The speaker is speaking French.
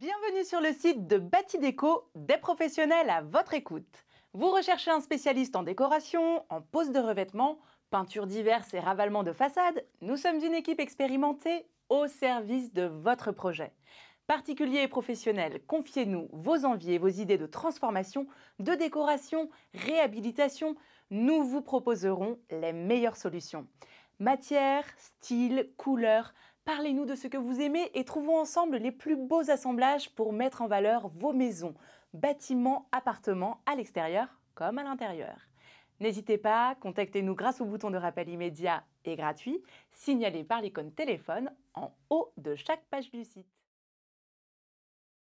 Bienvenue sur le site de Bâti Déco, des professionnels à votre écoute. Vous recherchez un spécialiste en décoration, en pose de revêtement, peinture diverse et ravalement de façade Nous sommes une équipe expérimentée au service de votre projet. Particuliers et professionnels, confiez-nous vos envies et vos idées de transformation, de décoration, réhabilitation. Nous vous proposerons les meilleures solutions. Matière, style, couleur, Parlez-nous de ce que vous aimez et trouvons ensemble les plus beaux assemblages pour mettre en valeur vos maisons, bâtiments, appartements, à l'extérieur comme à l'intérieur. N'hésitez pas, contactez-nous grâce au bouton de rappel immédiat et gratuit, signalé par l'icône téléphone en haut de chaque page du site.